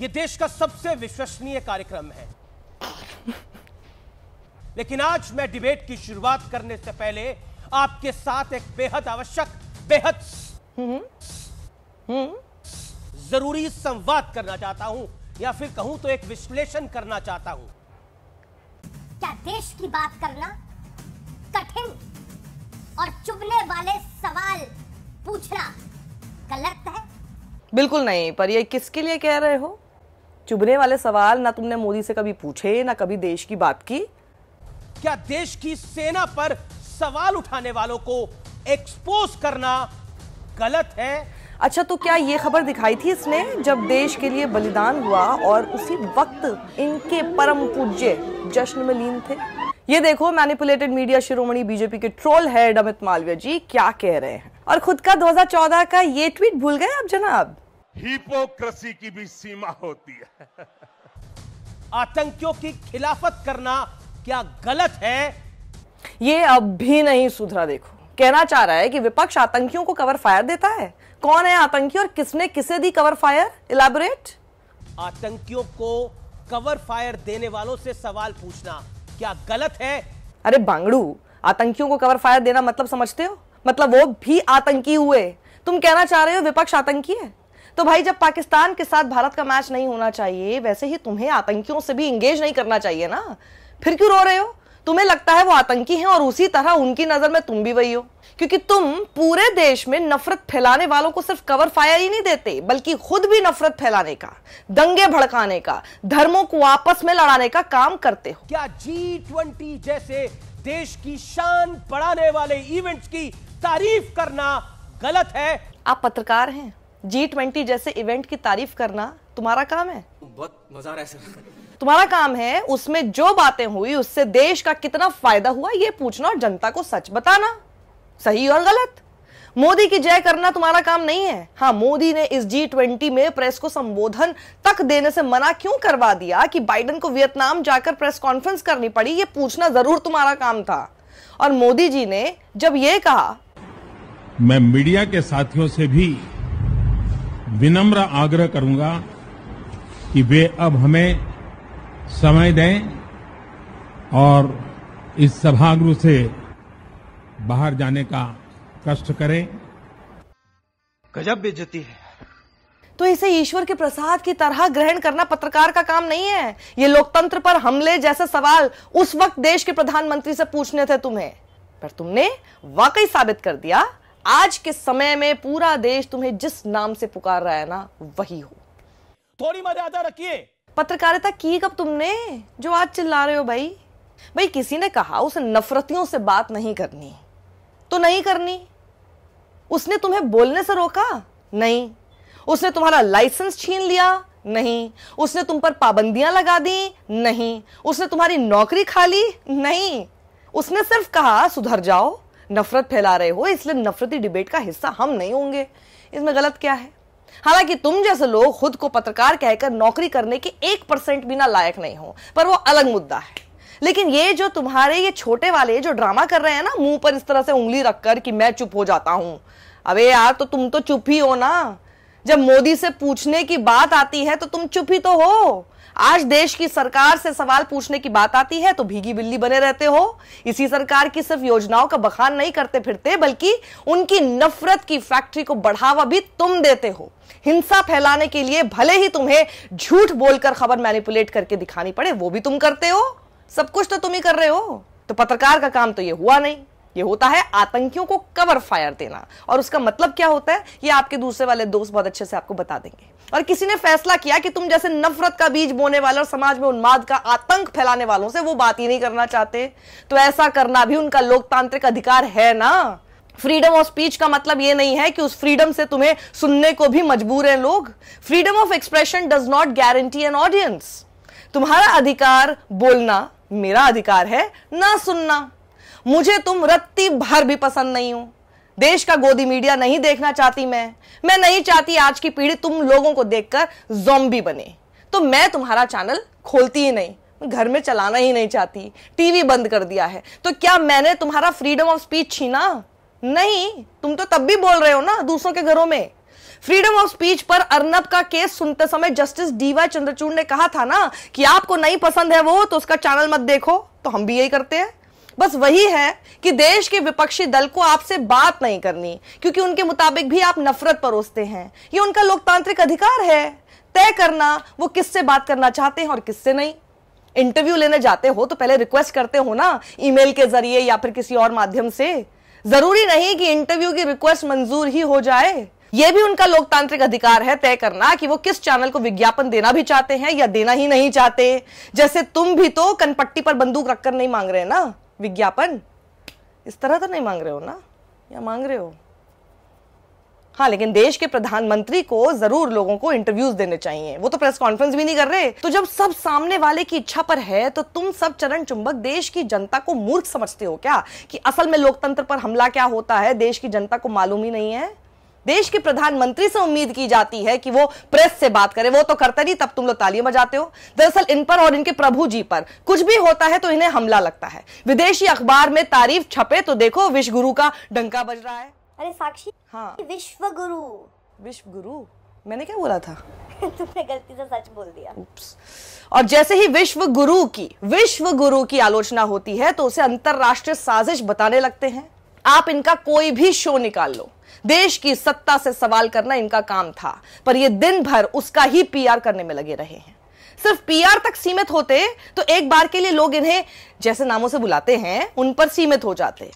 ये देश का सबसे विश्वसनीय कार्यक्रम है लेकिन आज मैं डिबेट की शुरुआत करने से पहले आपके साथ एक बेहद आवश्यक बेहद जरूरी संवाद करना चाहता हूं या फिर कहूं तो एक विश्लेषण करना चाहता हूं क्या देश की बात करना कठिन और चुभने वाले सवाल पूछना गलत है बिल्कुल नहीं पर ये किसके लिए कह रहे हो चुभने वाले सवाल ना तुमने मोदी से कभी पूछे ना कभी देश की बात की क्या देश की सेना पर सवाल उठाने वालों को एक्सपोज करना गलत है अच्छा तो क्या ये खबर दिखाई थी इसने जब देश के लिए बलिदान हुआ और उसी वक्त इनके परम पूज्य जश्न में लीन थे ये देखो मैनिपुलेटेड मीडिया शिरोमणि बीजेपी के ट्रोल हेड अमित मालवीय जी क्या कह रहे हैं और खुद का 2014 का ये ट्वीट भूल गए आप जनाब हिपोक्रेसी की भी सीमा होती है आतंकियों की खिलाफत करना क्या गलत है ये अब भी नहीं सुधरा देखो कहना चाह रहा है कि विपक्ष आतंकियों को कवर फायर देता है कौन है आतंकी और किसने किसे दी कवर फायर इलाबोरेट आतंकियों को कवर फायर देने वालों से सवाल पूछना क्या गलत है अरे बांगड़ू आतंकियों को कवर फायर देना मतलब समझते हो मतलब वो भी आतंकी हुए तुम कहना चाह रहे हो विपक्ष आतंकी है तो भाई जब पाकिस्तान के साथ भारत का मैच नहीं होना चाहिए वैसे ही तुम्हें आतंकियों से भी इंगेज नहीं करना चाहिए ना फिर क्यों रो रहे हो तुम्हें लगता है वो आतंकी हैं और उसी तरह उनकी नजर में तुम भी वही हो क्योंकि तुम पूरे देश में नफरत फैलाने वालों को सिर्फ कवर फायर ही नहीं देते बल्कि खुद भी नफरत फैलाने का दंगे भड़काने का धर्मों को आपस में लड़ाने का काम करते हो क्या जी ट्वेंटी जैसे देश की शान बढ़ाने वाले इवेंट्स की तारीफ करना गलत है आप पत्रकार हैं जी ट्वेंटी जैसे इवेंट की तारीफ करना तुम्हारा काम है बहुत मजा आ रहा है तुम्हारा काम है उसमें जो बातें हुई उससे देश का कितना फायदा हुआ ये पूछना और जनता को सच बताना सही और गलत मोदी की जय करना तुम्हारा काम नहीं है हाँ मोदी ने इस जी ट्वेंटी में प्रेस को संबोधन तक देने से मना क्यों करवा दिया कि बाइडन को वियतनाम जाकर प्रेस कॉन्फ्रेंस करनी पड़ी ये पूछना जरूर तुम्हारा काम था और मोदी जी ने जब ये कहा मैं मीडिया के साथियों से भी विनम्र आग्रह करूंगा कि वे अब हमें समय दें और इस सभागृह से बाहर जाने का कष्ट करें गजब बेजती है तो इसे ईश्वर के प्रसाद की तरह ग्रहण करना पत्रकार का काम नहीं है ये लोकतंत्र पर हमले जैसे सवाल उस वक्त देश के प्रधानमंत्री से पूछने थे तुम्हें पर तुमने वाकई साबित कर दिया आज के समय में पूरा देश तुम्हें जिस नाम से पुकार रहा है ना वही हो थोड़ी मर्यादा रखिए पत्रकारिता की कब तुमने जो आज चिल्ला रहे हो भाई भाई किसी ने कहा उसे नफरतियों से बात नहीं करनी तो नहीं करनी उसने तुम्हें बोलने से रोका नहीं उसने तुम्हारा लाइसेंस छीन लिया नहीं उसने तुम पर पाबंदियां लगा दी नहीं उसने तुम्हारी नौकरी खा ली नहीं उसने सिर्फ कहा सुधर जाओ नफरत फैला रहे हो इसलिए नफरती डिबेट का हिस्सा हम नहीं होंगे इसमें गलत क्या है हालांकि तुम जैसे लोग खुद को पत्रकार कहकर नौकरी करने के एक परसेंट भी ना लायक नहीं हो पर वो अलग मुद्दा है लेकिन ये जो तुम्हारे ये छोटे वाले जो ड्रामा कर रहे हैं ना मुंह पर इस तरह से उंगली रखकर कि मैं चुप हो जाता हूं अबे यार तो तुम तो चुप ही हो ना जब मोदी से पूछने की बात आती है तो तुम चुप ही तो हो आज देश की सरकार से सवाल पूछने की बात आती है तो भीगी बिल्ली बने रहते हो इसी सरकार की सिर्फ योजनाओं का बखान नहीं करते फिरते बल्कि उनकी नफरत की फैक्ट्री को बढ़ावा भी तुम देते हो हिंसा फैलाने के लिए भले ही तुम्हें झूठ बोलकर खबर मैनिपुलेट करके दिखानी पड़े वो भी तुम करते हो सब कुछ तो तुम ही कर रहे हो तो पत्रकार का काम तो ये हुआ नहीं ये होता है आतंकियों को कवर फायर देना और उसका मतलब क्या होता है ये आपके दूसरे वाले दोस्त बहुत अच्छे से आपको बता देंगे और किसी ने फैसला किया कि तुम जैसे नफरत का बीज बोने वाले और समाज में उन्माद का आतंक फैलाने वालों से वो बात ही नहीं करना चाहते तो ऐसा करना भी उनका लोकतांत्रिक अधिकार है ना फ्रीडम ऑफ स्पीच का मतलब ये नहीं है कि उस फ्रीडम से तुम्हें सुनने को भी मजबूर हैं लोग freedom of expression does not guarantee an audience तुम्हारा अधिकार बोलना मेरा अधिकार है ना सुनना मुझे तुम रत्ती भर भी पसंद नहीं हो देश का गोदी मीडिया नहीं देखना चाहती मैं मैं नहीं चाहती आज की पीढ़ी तुम लोगों को देखकर जोम्बी बने तो मैं तुम्हारा चैनल खोलती ही नहीं घर में चलाना ही नहीं चाहती टीवी बंद कर दिया है तो क्या मैंने तुम्हारा फ्रीडम ऑफ स्पीच छीना नहीं तुम तो तब भी बोल रहे हो ना दूसरों के घरों में फ्रीडम ऑफ स्पीच पर अर्नब का केस सुनते समय जस्टिस डीवाई चंद्रचूड़ ने कहा था ना कि आपको नहीं पसंद है वो तो उसका चैनल मत देखो तो हम भी यही करते हैं बस वही है कि देश के विपक्षी दल को आपसे बात नहीं करनी क्योंकि उनके मुताबिक भी आप नफरत परोसते हैं ये उनका लोकतांत्रिक अधिकार है तय करना वो किससे बात करना चाहते हैं और किससे नहीं इंटरव्यू लेने जाते हो तो पहले रिक्वेस्ट करते हो ना ईमेल के जरिए या फिर किसी और माध्यम से जरूरी नहीं कि इंटरव्यू की रिक्वेस्ट मंजूर ही हो जाए यह भी उनका लोकतांत्रिक अधिकार है तय करना कि वो किस चैनल को विज्ञापन देना भी चाहते हैं या देना ही नहीं चाहते जैसे तुम भी तो कनपट्टी पर बंदूक रखकर नहीं मांग रहे ना विज्ञापन इस तरह तो नहीं मांग रहे हो ना या मांग रहे हो हाँ लेकिन देश के प्रधानमंत्री को जरूर लोगों को इंटरव्यूज देने चाहिए वो तो प्रेस कॉन्फ्रेंस भी नहीं कर रहे तो जब सब सामने वाले की इच्छा पर है तो तुम सब चरण चुंबक देश की जनता को मूर्ख समझते हो क्या कि असल में लोकतंत्र पर हमला क्या होता है देश की जनता को मालूम ही नहीं है देश के प्रधानमंत्री से उम्मीद की जाती है कि वो प्रेस से बात करे वो तो करते नहीं तब तुम लोग तालियां बजाते हो दरअसल इन पर और इनके प्रभु जी पर कुछ भी होता है तो इन्हें हमला लगता है विदेशी अखबार में तारीफ छपे तो देखो विश्व गुरु का डंका बज रहा है अरे साक्षी हाँ विश्व गुरु विश्व गुरु मैंने क्या बोला था तुमने गलती से सच बोल दिया और जैसे ही विश्व गुरु की विश्व गुरु की आलोचना होती है तो उसे अंतरराष्ट्रीय साजिश बताने लगते हैं आप इनका कोई भी शो निकाल लो देश की सत्ता से सवाल करना इनका काम था पर ये दिन भर उसका ही पीआर करने में लगे रहे हैं सिर्फ पीआर तक सीमित होते तो एक बार के लिए लोग इन्हें जैसे नामों से बुलाते हैं उन पर सीमित हो जाते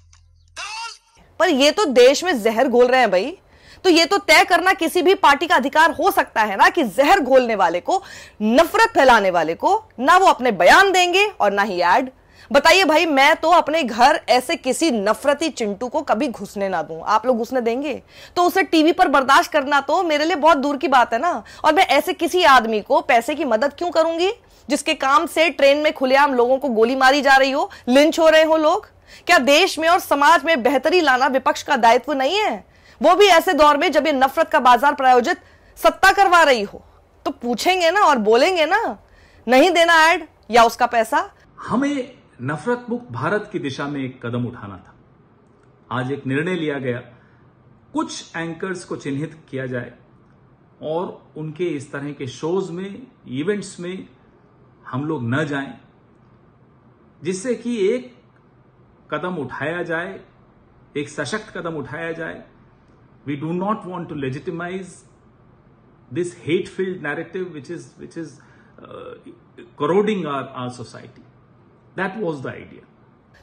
पर ये तो देश में जहर घोल रहे हैं भाई तो ये तो तय करना किसी भी पार्टी का अधिकार हो सकता है ना कि जहर घोलने वाले को नफरत फैलाने वाले को ना वो अपने बयान देंगे और ना ही एड बताइए भाई मैं तो अपने घर ऐसे किसी नफरती चिंटू को कभी घुसने ना दूं आप लोग घुसने देंगे तो उसे टीवी पर बर्दाश्त करना तो मेरे लिए बहुत दूर की बात है ना और मैं ऐसे किसी आदमी को पैसे की मदद क्यों करूंगी जिसके काम से ट्रेन में खुलेआम लोगों को गोली मारी जा रही हो लिंच हो रहे हो लोग क्या देश में और समाज में बेहतरी लाना विपक्ष का दायित्व नहीं है वो भी ऐसे दौर में जब ये नफरत का बाजार प्रायोजित सत्ता करवा रही हो तो पूछेंगे ना और बोलेंगे ना नहीं देना ऐड या उसका पैसा हमें नफरत मुक्त भारत की दिशा में एक कदम उठाना था आज एक निर्णय लिया गया कुछ एंकर्स को चिन्हित किया जाए और उनके इस तरह के शोज में इवेंट्स में हम लोग न जाएं जिससे कि एक कदम उठाया जाए एक सशक्त कदम उठाया जाए we do not want to legitimise this hate filled narrative which is which is corroding our our society that was the idea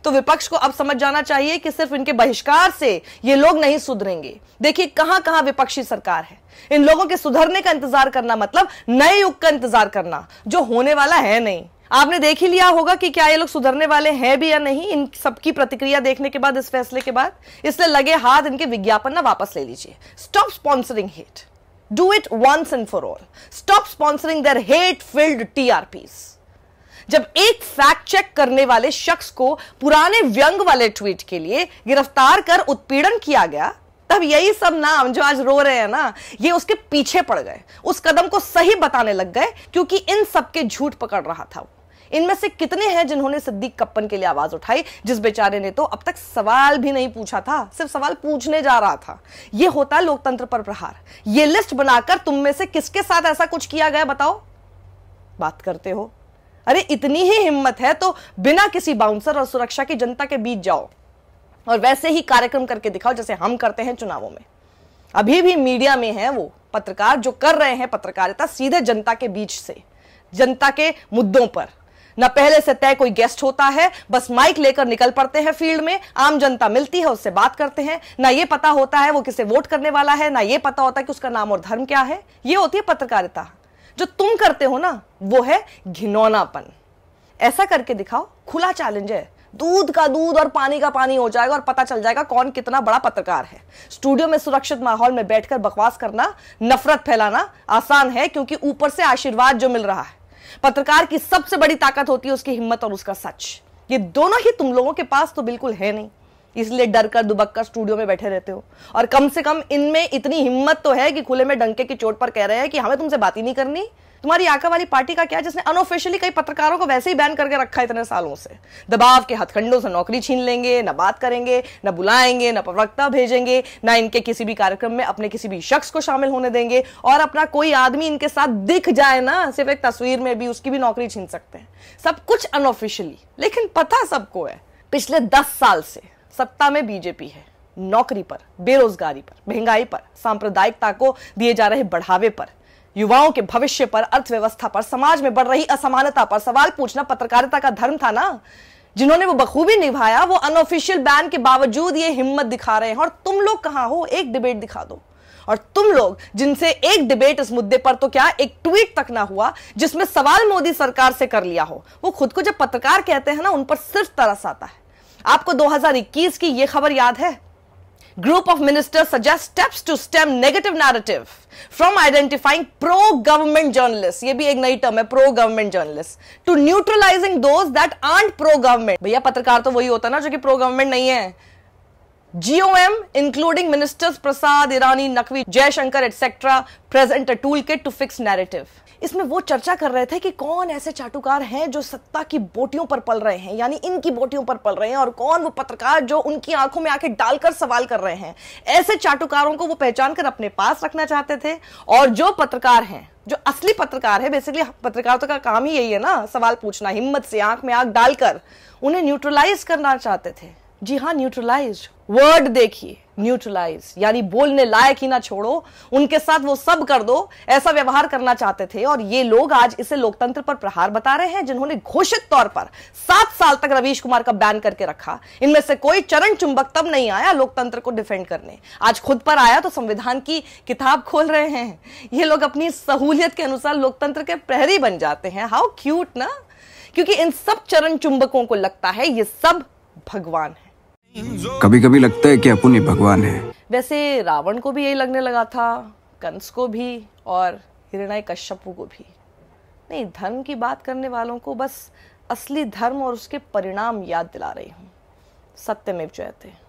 तो विपक्ष को अब समझ जाना चाहिए कि सिर्फ इनके बहिष्कार से ये लोग नहीं सुधरेंगे देखिए कहां कहां विपक्षी सरकार है इन लोगों के सुधरने का इंतजार करना मतलब नए युग का इंतजार करना जो होने वाला है नहीं आपने देख ही लिया होगा कि क्या ये लोग सुधरने वाले हैं भी या नहीं इन सबकी प्रतिक्रिया देखने के बाद इस फैसले के बाद इसलिए लगे हाथ इनके विज्ञापन ना वापस ले लीजिए stop sponsoring hate do it once and for all stop sponsoring their hate filled TRPs जब एक फैक्ट चेक करने वाले शख्स को पुराने व्यंग वाले ट्वीट के लिए गिरफ्तार कर उत्पीड़न किया गया तब यही सब नाम जो आज रो रहे हैं ना ये उसके पीछे पड़ गए उस कदम को सही बताने लग गए क्योंकि इन सबके झूठ पकड़ रहा था इनमें से कितने हैं जिन्होंने सिद्दीक कप्पन के लिए आवाज उठाई जिस बेचारे ने तो अब तक सवाल भी नहीं पूछा था सिर्फ सवाल पूछने जा रहा था यह होता लोकतंत्र पर प्रहार ये लिस्ट बनाकर तुम में से किसके साथ ऐसा कुछ किया गया बताओ बात करते हो अरे इतनी ही हिम्मत है तो बिना किसी बाउंसर और सुरक्षा की जनता के बीच जाओ और वैसे ही कार्यक्रम करके दिखाओ जैसे हम करते हैं चुनावों में अभी भी मीडिया में है वो पत्रकार जो कर रहे हैं पत्रकारिता सीधे जनता के बीच से जनता के मुद्दों पर ना पहले से तय कोई गेस्ट होता है बस माइक लेकर निकल पड़ते हैं फील्ड में आम जनता मिलती है उससे बात करते हैं ना ये पता होता है वो किसे वोट करने वाला है ना ये पता होता है कि उसका नाम और धर्म क्या है ये होती है पत्रकारिता जो तुम करते हो ना वो है घिनौनापन ऐसा करके दिखाओ खुला चैलेंज है दूध का दूध और पानी का पानी हो जाएगा और पता चल जाएगा कौन कितना बड़ा पत्रकार है स्टूडियो में सुरक्षित माहौल में बैठकर बकवास करना नफरत फैलाना आसान है क्योंकि ऊपर से आशीर्वाद जो मिल रहा है पत्रकार की सबसे बड़ी ताकत होती है उसकी हिम्मत और उसका सच ये दोनों ही तुम लोगों के पास तो बिल्कुल है नहीं इसलिए डर कर दुबक कर स्टूडियो में बैठे रहते हो और कम से कम इनमें इतनी हिम्मत तो है कि खुले में डंके की चोट पर कह रहे हैं कि हमें तुमसे बात ही नहीं करनी तुम्हारी आका वाली पार्टी का क्या जिसने अनऑफिशियली कई पत्रकारों को वैसे ही बैन करके रखा है इतने सालों से दबाव के हथखंडों से नौकरी छीन लेंगे न बात करेंगे न बुलाएंगे न प्रवक्ता भेजेंगे ना इनके किसी भी कार्यक्रम में अपने किसी भी शख्स को शामिल होने देंगे और अपना कोई आदमी इनके साथ दिख जाए ना सिर्फ एक तस्वीर में भी उसकी भी नौकरी छीन सकते हैं सब कुछ अनऑफिशियली लेकिन पता सबको है पिछले दस साल से सत्ता में बीजेपी है नौकरी पर बेरोजगारी पर महंगाई पर सांप्रदायिकता को दिए जा रहे बढ़ावे पर युवाओं के भविष्य पर अर्थव्यवस्था पर समाज में बढ़ रही असमानता पर सवाल पूछना पत्रकारिता का धर्म था ना जिन्होंने वो बखूबी निभाया वो अनऑफिशियल बैन के बावजूद ये हिम्मत दिखा रहे हैं और तुम लोग कहां हो एक डिबेट दिखा दो और तुम लोग जिनसे एक डिबेट इस मुद्दे पर तो क्या एक ट्वीट तक ना हुआ जिसमें सवाल मोदी सरकार से कर लिया हो वो खुद को जब पत्रकार कहते हैं ना उन पर सिर्फ तरस आता है आपको 2021 की यह खबर याद है group of ministers suggest steps to stem negative narrative from identifying pro government journalist ये भी एक नई टर्म है pro government journalist to neutralising those that aren't pro government भैया पत्रकार तो वही होता ना जो कि प्रो गवर्नमेंट नहीं है GOM, including ministers Prasad, Irani, Nakvi, Jayashankar, etc., present a toolkit to fix narrative. इसमें वो चर्चा कर रहे थे कि कौन ऐसे चाटुकार हैं जो सत्ता की बोटियों पर पल रहे हैं यानी इनकी बोटियों पर पल रहे हैं और कौन वो पत्रकार जो उनकी आंखों में आके डालकर सवाल कर रहे हैं ऐसे चाटुकारों को वो पहचान कर अपने पास रखना चाहते थे और जो पत्रकार हैं जो असली पत्रकार है बेसिकली पत्रकारों तो का काम ही यही है ना सवाल पूछना हिम्मत से आंख में आंख डालकर उन्हें न्यूट्रलाइज करना चाहते थे जी हाँ न्यूट्रलाइज वर्ड देखिए न्यूट्रलाइज यानी बोलने लायक ही ना छोड़ो उनके साथ वो सब कर दो ऐसा व्यवहार करना चाहते थे और ये लोग आज इसे लोकतंत्र पर प्रहार बता रहे हैं जिन्होंने घोषित तौर पर सात साल तक रवीश कुमार का बैन करके रखा इनमें से कोई चरण चुंबक तब नहीं आया लोकतंत्र को डिफेंड करने आज खुद पर आया तो संविधान की किताब खोल रहे हैं ये लोग अपनी सहूलियत के अनुसार लोकतंत्र के प्रहरी बन जाते हैं हाउ क्यूट ना क्योंकि इन सब चरण चुंबकों को लगता है ये सब भगवान है कभी कभी लगता है कि अपुन ही भगवान है वैसे रावण को भी यही लगने लगा था कंस को भी और हिरणय कश्यपु को भी नहीं धर्म की बात करने वालों को बस असली धर्म और उसके परिणाम याद दिला रही हूँ सत्य में जो जयते